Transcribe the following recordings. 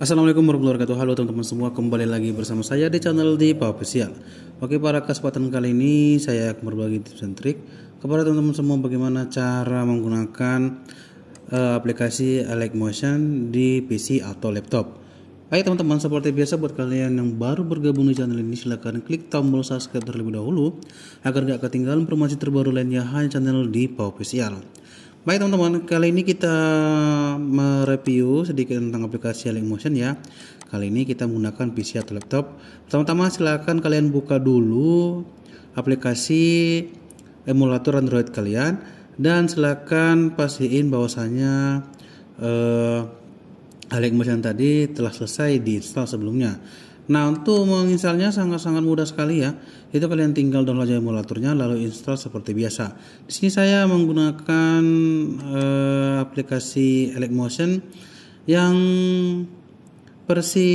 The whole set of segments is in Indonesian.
Assalamualaikum warahmatullahi wabarakatuh Halo teman-teman semua kembali lagi bersama saya di channel di Official Oke para kesempatan kali ini saya akan berbagi tips dan trik kepada teman-teman semua bagaimana cara menggunakan uh, aplikasi Motion di PC atau laptop Baik teman-teman, seperti biasa buat kalian yang baru bergabung di channel ini silahkan klik tombol subscribe terlebih dahulu agar gak ketinggalan informasi terbaru lainnya hanya channel di Official. Baik teman-teman, kali ini kita mereview sedikit tentang aplikasi Motion ya. Kali ini kita menggunakan PC atau laptop. Pertama-tama silakan kalian buka dulu aplikasi emulator Android kalian dan silahkan pastiin bahwasanya eh, Motion tadi telah selesai diinstal sebelumnya. Nah untuk menginstalnya sangat-sangat mudah sekali ya. Itu kalian tinggal download aja emulatornya lalu install seperti biasa. Di sini saya menggunakan eh, aplikasi aplikasi Motion yang versi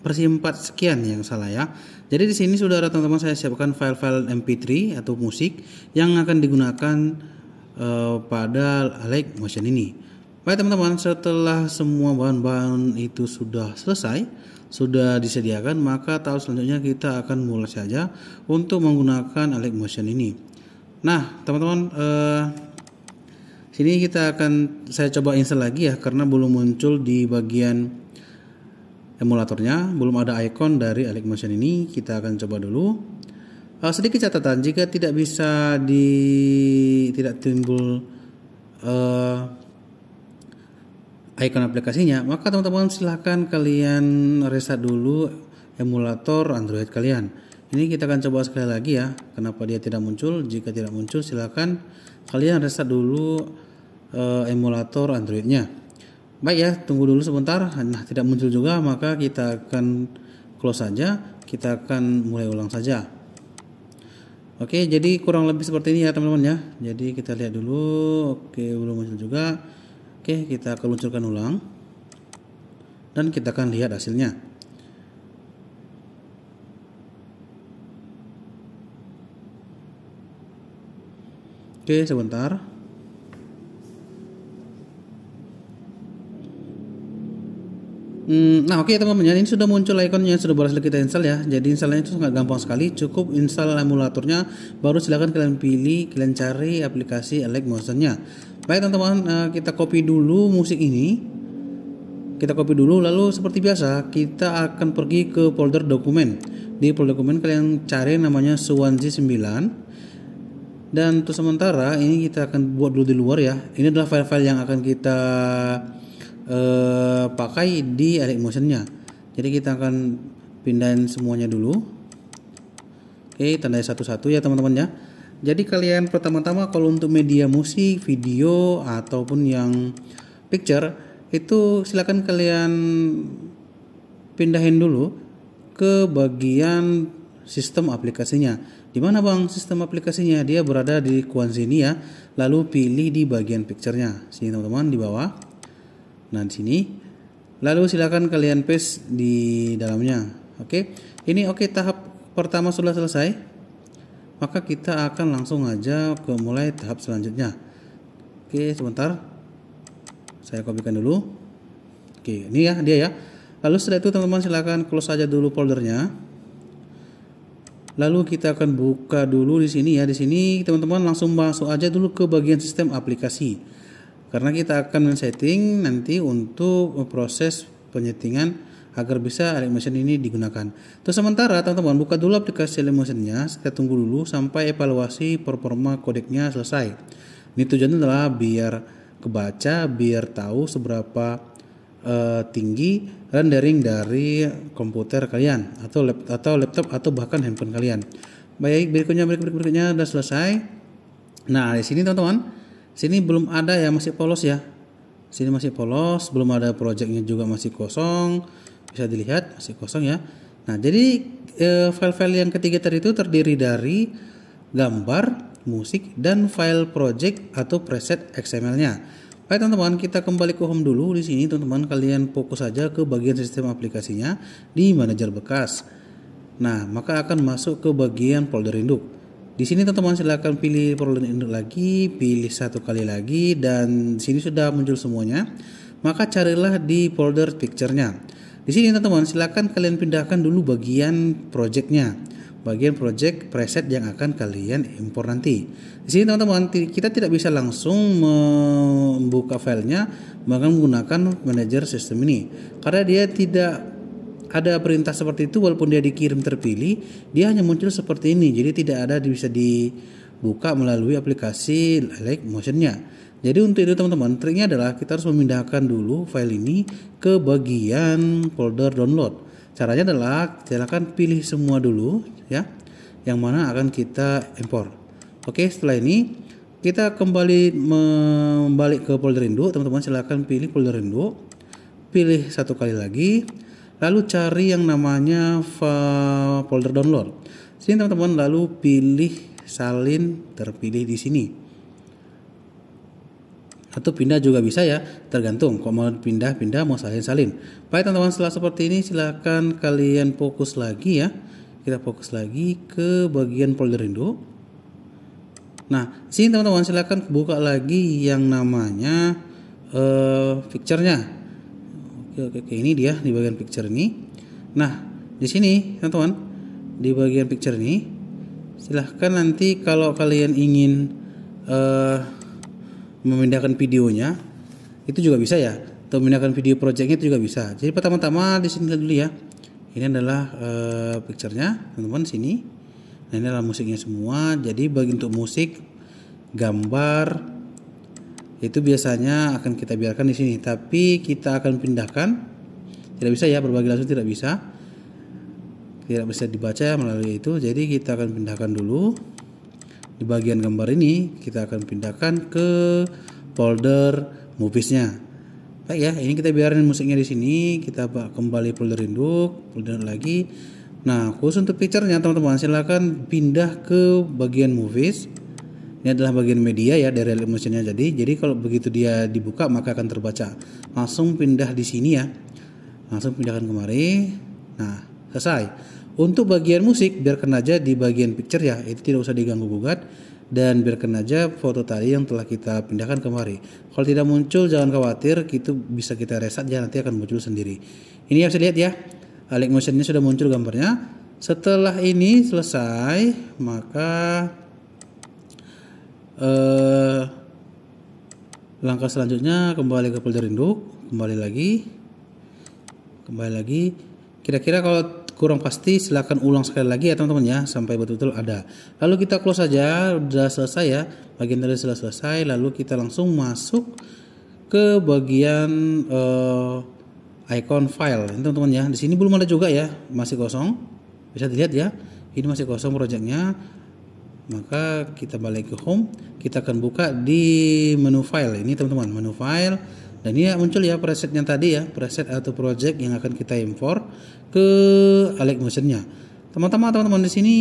versi 4 sekian yang salah ya. Jadi di sini sudah ada teman-teman saya siapkan file-file MP3 atau musik yang akan digunakan uh, pada Alex Motion ini. Baik teman-teman, setelah semua bahan-bahan itu sudah selesai, sudah disediakan, maka tahap selanjutnya kita akan mulai saja untuk menggunakan Alec Motion ini. Nah, teman-teman, eh, sini kita akan saya coba install lagi ya, karena belum muncul di bagian emulatornya, belum ada icon dari Alec Motion ini. Kita akan coba dulu. Eh, sedikit catatan, jika tidak bisa di tidak timbul eh, icon aplikasinya, maka teman-teman silahkan kalian reset dulu emulator Android kalian. Ini kita akan coba sekali lagi ya, kenapa dia tidak muncul. Jika tidak muncul silahkan kalian reset dulu uh, emulator Androidnya. Baik ya, tunggu dulu sebentar. Nah, tidak muncul juga, maka kita akan close saja. Kita akan mulai ulang saja. Oke, jadi kurang lebih seperti ini ya teman-teman ya. Jadi kita lihat dulu. Oke, belum muncul juga. Oke, kita akan luncurkan ulang. Dan kita akan lihat hasilnya. Oke, sebentar. Hmm, nah oke teman-teman ya ini sudah muncul ikonnya sudah berhasil kita install ya jadi installnya itu sangat gampang sekali cukup install emulatornya baru silahkan kalian pilih kalian cari aplikasi Elec nya Baik teman-teman, eh, kita copy dulu musik ini. Kita copy dulu, lalu seperti biasa kita akan pergi ke folder dokumen. Di folder dokumen kalian cari namanya Suwanji 9. Dan untuk sementara ini kita akan buat dulu di luar ya. Ini adalah file-file yang akan kita uh, pakai di Alec Motion-nya. Jadi kita akan pindahin semuanya dulu. Oke, tandai satu-satu ya teman-teman ya. Jadi kalian pertama-tama kalau untuk media musik, video ataupun yang picture itu silakan kalian pindahin dulu ke bagian sistem aplikasinya. Di mana Bang sistem aplikasinya? Dia berada di sini ya. Lalu pilih di bagian picturenya. Sini teman-teman di bawah. Nah, di sini. Lalu silakan kalian paste di dalamnya. Oke. Ini oke tahap pertama sudah selesai maka kita akan langsung aja ke mulai tahap selanjutnya oke sebentar saya kopikan dulu oke ini ya dia ya lalu setelah itu teman-teman silahkan close aja dulu foldernya lalu kita akan buka dulu di sini ya di sini teman-teman langsung masuk aja dulu ke bagian sistem aplikasi karena kita akan men-setting nanti untuk proses penyetingan agar bisa Lemotion ini digunakan. Terus sementara teman-teman buka dulu aplikasi Lemotionnya, kita tunggu dulu sampai evaluasi performa kodeknya selesai. Ini tujuannya adalah biar kebaca, biar tahu seberapa uh, tinggi rendering dari komputer kalian atau laptop atau laptop atau bahkan handphone kalian. Baik, berikutnya berikutnya, berikutnya sudah selesai. Nah, di sini teman-teman, sini belum ada ya masih polos ya. Sini masih polos, belum ada projectnya juga masih kosong bisa dilihat masih kosong ya nah jadi e, file-file yang ketiga tadi itu terdiri dari gambar musik dan file project atau preset XML-nya baik teman-teman kita kembali ke home dulu di sini teman-teman kalian fokus saja ke bagian sistem aplikasinya di manajer bekas nah maka akan masuk ke bagian folder induk di sini teman-teman silahkan pilih folder induk lagi pilih satu kali lagi dan di sini sudah muncul semuanya maka carilah di folder picture-nya. Di sini teman-teman silahkan kalian pindahkan dulu bagian projectnya bagian project preset yang akan kalian impor nanti. Di sini teman-teman kita tidak bisa langsung membuka filenya menggunakan manager sistem ini karena dia tidak ada perintah seperti itu walaupun dia dikirim terpilih dia hanya muncul seperti ini jadi tidak ada bisa dibuka melalui aplikasi like motionnya jadi untuk itu teman-teman, triknya adalah kita harus memindahkan dulu file ini ke bagian folder download. Caranya adalah silakan pilih semua dulu ya, yang mana akan kita import. Oke, setelah ini kita kembali membalik ke folder induk teman-teman silakan pilih folder induk, Pilih satu kali lagi, lalu cari yang namanya folder download. Sini teman-teman lalu pilih salin terpilih di sini atau pindah juga bisa ya tergantung kalau mau pindah pindah mau salin salin baik teman-teman setelah seperti ini silahkan kalian fokus lagi ya kita fokus lagi ke bagian folder rindu nah sini teman-teman silahkan buka lagi yang namanya uh, picture-nya oke, oke oke ini dia di bagian picture ini nah di sini teman-teman di bagian picture ini silahkan nanti kalau kalian ingin uh, memindahkan videonya itu juga bisa ya atau memindahkan video projectnya itu juga bisa jadi pertama-tama di sini dulu ya ini adalah uh, picturenya teman-teman sini nah ini adalah musiknya semua jadi bagi untuk musik gambar itu biasanya akan kita biarkan di sini tapi kita akan pindahkan tidak bisa ya berbagi langsung tidak bisa tidak bisa dibaca melalui itu jadi kita akan pindahkan dulu di bagian gambar ini kita akan pindahkan ke folder moviesnya. Baik ya, ini kita biarin musiknya di sini, kita pak kembali folder induk, folder lagi. Nah, khusus untuk picturenya teman-teman silahkan pindah ke bagian movies. Ini adalah bagian media ya dari emotionnya jadi. Jadi kalau begitu dia dibuka maka akan terbaca. Langsung pindah di sini ya. Langsung pindahkan kemari. Nah, selesai. Untuk bagian musik biarkan aja di bagian picture ya, itu tidak usah diganggu gugat dan biarkan aja foto tadi yang telah kita pindahkan kemari. Kalau tidak muncul jangan khawatir, itu bisa kita reset ya nanti akan muncul sendiri. Ini yang bisa lihat ya, Alik Motion ini sudah muncul gambarnya. Setelah ini selesai, maka eh, langkah selanjutnya kembali ke folder induk, kembali lagi, kembali lagi. Kira-kira kalau kurang pasti silahkan ulang sekali lagi ya teman-teman ya sampai betul-betul ada lalu kita close saja sudah selesai ya bagian dari sudah selesai lalu kita langsung masuk ke bagian uh, icon file ini teman-teman ya di sini belum ada juga ya masih kosong bisa dilihat ya ini masih kosong projectnya maka kita balik ke home kita akan buka di menu file ini teman-teman menu file dan ini ya muncul ya presetnya tadi ya preset atau project yang akan kita impor ke alec Motionnya teman-teman teman-teman di sini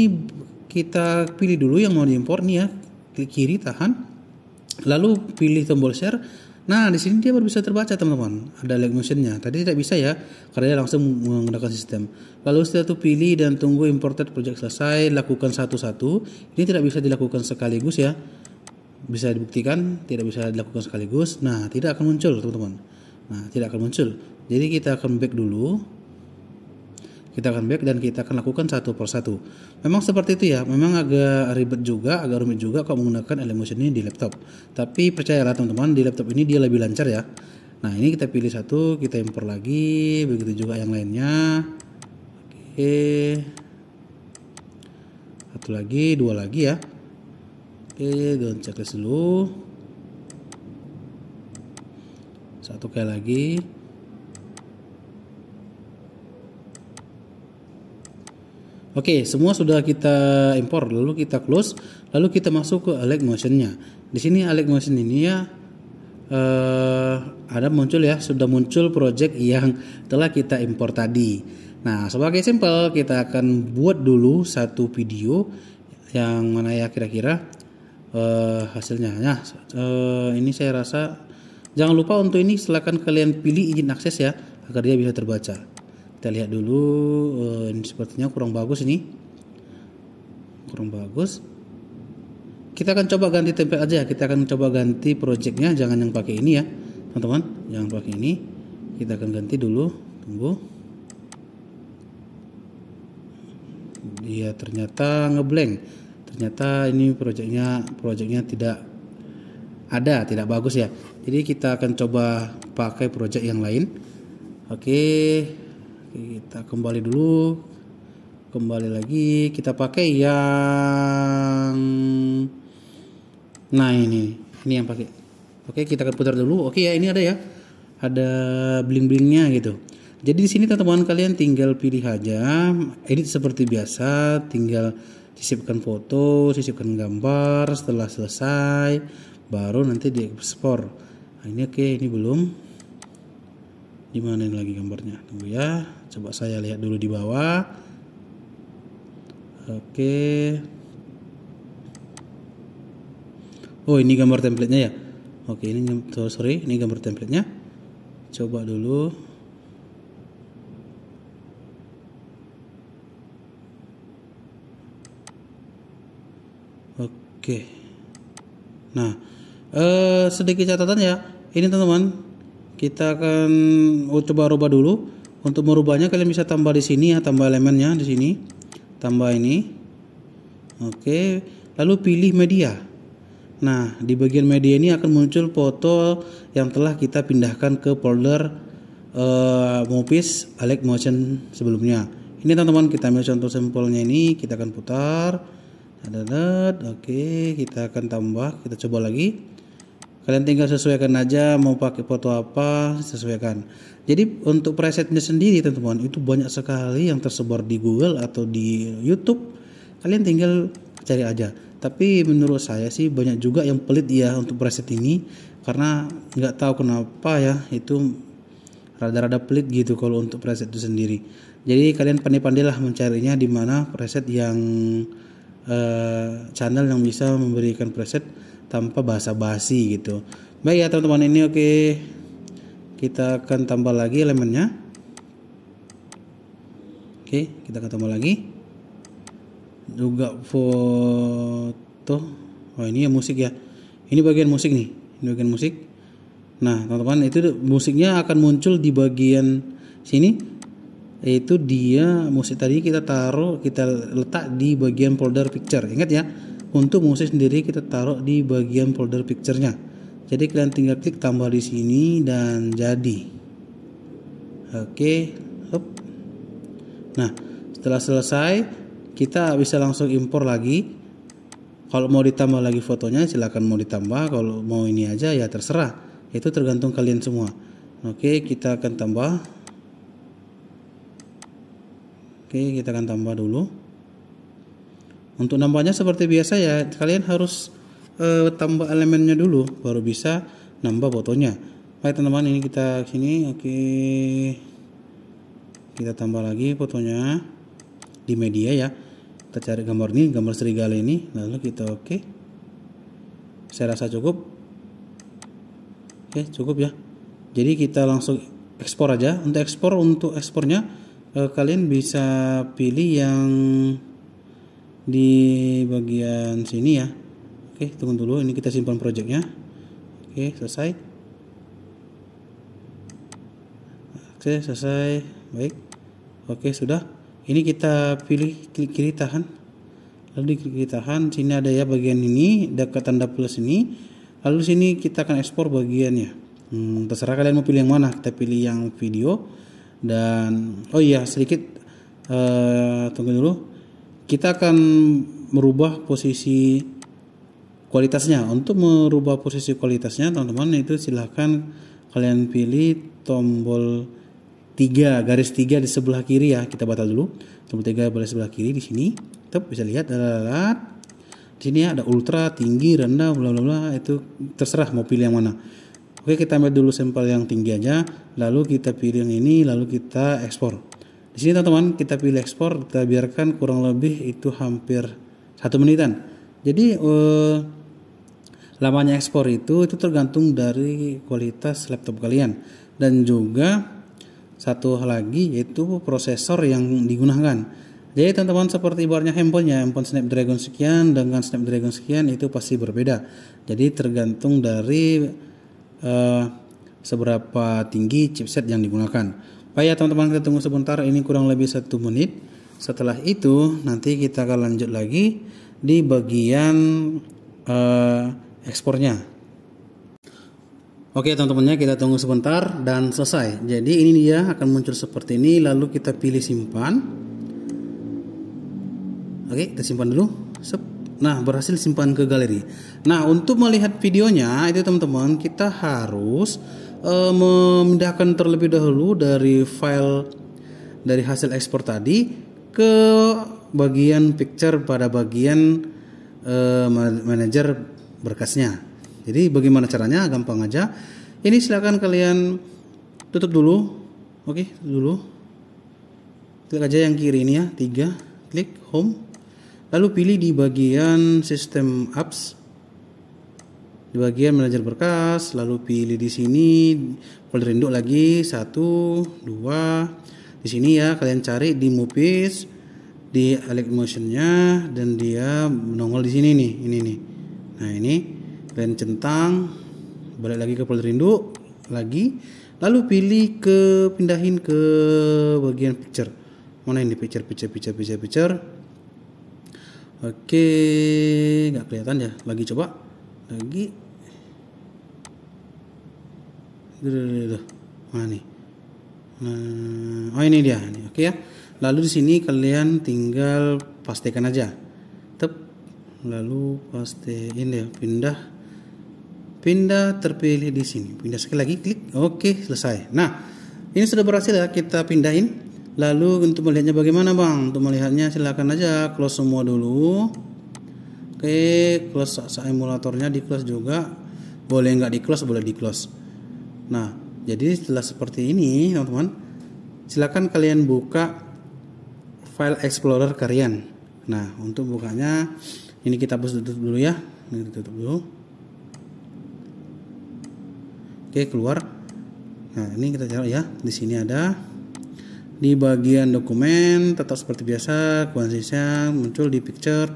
kita pilih dulu yang mau diimpor nih ya klik kiri tahan lalu pilih tombol share nah di sini dia baru bisa terbaca teman-teman ada alec motionnya tadi tidak bisa ya karena dia langsung menggunakan sistem lalu setelah itu pilih dan tunggu imported project selesai lakukan satu-satu ini tidak bisa dilakukan sekaligus ya bisa dibuktikan, tidak bisa dilakukan sekaligus. Nah, tidak akan muncul, teman-teman. Nah, tidak akan muncul. Jadi kita akan back dulu. Kita akan back dan kita akan lakukan satu per satu. Memang seperti itu ya. Memang agak ribet juga, agak rumit juga kalau menggunakan Elemotion ini di laptop. Tapi percayalah teman-teman, di laptop ini dia lebih lancar ya. Nah, ini kita pilih satu, kita impor lagi, begitu juga yang lainnya. Oke. Satu lagi, dua lagi ya. Oke, dalam checklist dulu. Satu kali lagi. Oke, semua sudah kita impor, lalu kita close, lalu kita masuk ke Alec Motionnya. Di sini Alec Motion ini ya eh, ada muncul ya, sudah muncul project yang telah kita import tadi. Nah, sebagai simple kita akan buat dulu satu video yang mana ya kira-kira uh, hasilnya. Nah, uh, ini saya rasa jangan lupa untuk ini silahkan kalian pilih izin akses ya agar dia bisa terbaca. Kita lihat dulu uh, ini sepertinya kurang bagus ini. Kurang bagus. Kita akan coba ganti template aja. Ya. Kita akan coba ganti projectnya. Jangan yang pakai ini ya, teman-teman. Jangan pakai ini. Kita akan ganti dulu. Tunggu. Dia ternyata ngeblank ternyata ini proyeknya proyeknya tidak ada tidak bagus ya jadi kita akan coba pakai proyek yang lain oke kita kembali dulu kembali lagi kita pakai yang nah ini ini yang pakai oke kita akan putar dulu oke ya ini ada ya ada bling blingnya gitu jadi di sini teman-teman kalian tinggal pilih aja edit seperti biasa tinggal sisipkan foto sisipkan gambar setelah selesai baru nanti di ekspor nah, ini oke okay, ini belum ini lagi gambarnya tunggu ya coba saya lihat dulu di bawah oke okay. oh ini gambar templatenya ya oke okay, ini sorry ini gambar templatenya coba dulu Oke. Nah, eh, sedikit catatan ya. Ini teman-teman, kita akan oh, coba rubah dulu. Untuk merubahnya kalian bisa tambah di sini ya, tambah elemennya di sini. Tambah ini. Oke, lalu pilih media. Nah, di bagian media ini akan muncul foto yang telah kita pindahkan ke folder eh, Mopis Alex Motion sebelumnya. Ini teman-teman kita ambil contoh sampelnya ini, kita akan putar oke kita akan tambah kita coba lagi kalian tinggal sesuaikan aja mau pakai foto apa sesuaikan jadi untuk presetnya sendiri teman-teman itu banyak sekali yang tersebar di Google atau di YouTube kalian tinggal cari aja tapi menurut saya sih banyak juga yang pelit ya untuk preset ini karena nggak tahu kenapa ya itu rada-rada pelit gitu kalau untuk preset itu sendiri jadi kalian pandai-pandailah mencarinya di mana preset yang Eh, channel yang bisa memberikan preset tanpa bahasa basi gitu baik ya teman-teman ini oke kita akan tambah lagi elemennya oke kita akan tambah lagi juga foto oh ini ya musik ya ini bagian musik nih ini bagian musik nah teman-teman itu musiknya akan muncul di bagian sini yaitu dia musik tadi kita taruh kita letak di bagian folder picture ingat ya untuk musik sendiri kita taruh di bagian folder picturenya jadi kalian tinggal klik tambah di sini dan jadi oke okay. nah setelah selesai kita bisa langsung impor lagi kalau mau ditambah lagi fotonya silahkan mau ditambah kalau mau ini aja ya terserah itu tergantung kalian semua oke kita akan tambah Oke, kita akan tambah dulu. Untuk nambahnya seperti biasa ya, kalian harus e, tambah elemennya dulu baru bisa nambah fotonya. Baik teman-teman, ini kita sini oke. Kita tambah lagi fotonya di media ya. Kita cari gambar ini, gambar serigala ini, lalu kita oke. Saya rasa cukup. Oke, cukup ya. Jadi kita langsung ekspor aja. Untuk ekspor untuk ekspornya eh, kalian bisa pilih yang di bagian sini ya oke tunggu dulu ini kita simpan projectnya oke selesai oke selesai baik oke sudah ini kita pilih klik kiri tahan lalu di klik kiri tahan sini ada ya bagian ini dekat tanda plus ini lalu sini kita akan ekspor bagiannya hmm, terserah kalian mau pilih yang mana kita pilih yang video dan oh iya sedikit uh, tunggu dulu kita akan merubah posisi kualitasnya untuk merubah posisi kualitasnya teman-teman itu silahkan kalian pilih tombol 3 garis 3 di sebelah kiri ya kita batal dulu tombol 3 garis sebelah kiri di sini kita bisa lihat lalat di sini ya, ada ultra tinggi rendah bla bla bla itu terserah mau pilih yang mana Oke kita ambil dulu sampel yang tinggi aja, lalu kita pilih yang ini, lalu kita ekspor. Di sini teman-teman kita pilih ekspor, kita biarkan kurang lebih itu hampir satu menitan. Jadi eh, lamanya ekspor itu itu tergantung dari kualitas laptop kalian dan juga satu lagi yaitu prosesor yang digunakan. Jadi teman-teman seperti ibaratnya handphonenya, handphone Snapdragon sekian dengan Snapdragon sekian itu pasti berbeda. Jadi tergantung dari uh, seberapa tinggi chipset yang digunakan. Baik ya teman-teman kita tunggu sebentar ini kurang lebih satu menit. Setelah itu nanti kita akan lanjut lagi di bagian uh, ekspornya. Oke teman-temannya kita tunggu sebentar dan selesai. Jadi ini dia akan muncul seperti ini lalu kita pilih simpan. Oke kita simpan dulu. Sep. Nah, berhasil simpan ke galeri. Nah, untuk melihat videonya itu teman-teman kita harus uh, memindahkan terlebih dahulu dari file dari hasil ekspor tadi ke bagian picture pada bagian uh, manajer berkasnya. Jadi bagaimana caranya? Gampang aja. Ini silahkan kalian tutup dulu. Oke, okay, dulu. Klik aja yang kiri ini ya, tiga Klik home. Lalu pilih di bagian sistem apps di bagian manajer berkas, lalu pilih di sini folder induk lagi satu dua di sini ya kalian cari di Movies di alex Motionnya dan dia menongol di sini nih ini nih nah ini kalian centang balik lagi ke folder induk lagi lalu pilih ke pindahin ke bagian picture mana ini picture picture picture picture picture Oke, nggak kelihatan ya. Lagi coba. Lagi. Mana nih. Nah, oh ini dia. ini. oke ya. Lalu di sini kalian tinggal pastikan aja. Tep. Lalu paste. pastiin ya, pindah. Pindah terpilih di sini. Pindah sekali lagi, klik. Oke, selesai. Nah, ini sudah berhasil ya kita pindahin Lalu untuk melihatnya bagaimana bang? Untuk melihatnya silahkan aja close semua dulu. Oke, close emulatornya di close juga. Boleh nggak di close, boleh di close. Nah, jadi setelah seperti ini teman-teman, silakan kalian buka file explorer kalian. Nah, untuk bukanya ini kita hapus tutup dulu ya. Ini kita tutup dulu. Oke, keluar. Nah, ini kita cari ya. Di sini ada di bagian dokumen tetap seperti biasa kuansinya muncul di picture.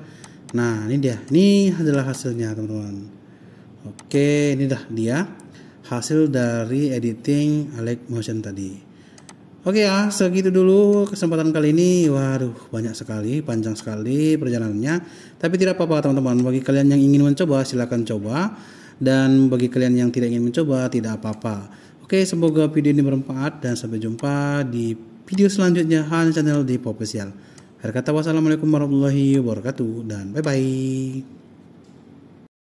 Nah ini dia, ini adalah hasilnya teman-teman. Oke ini dah dia hasil dari editing Alec Motion tadi. Oke ya, segitu dulu kesempatan kali ini. Waduh, banyak sekali, panjang sekali perjalanannya. Tapi tidak apa-apa teman-teman. Bagi kalian yang ingin mencoba, silahkan coba. Dan bagi kalian yang tidak ingin mencoba, tidak apa-apa. Oke, semoga video ini bermanfaat dan sampai jumpa di video selanjutnya Han channel di Popesial. Akhir kata wassalamualaikum warahmatullahi wabarakatuh dan bye-bye.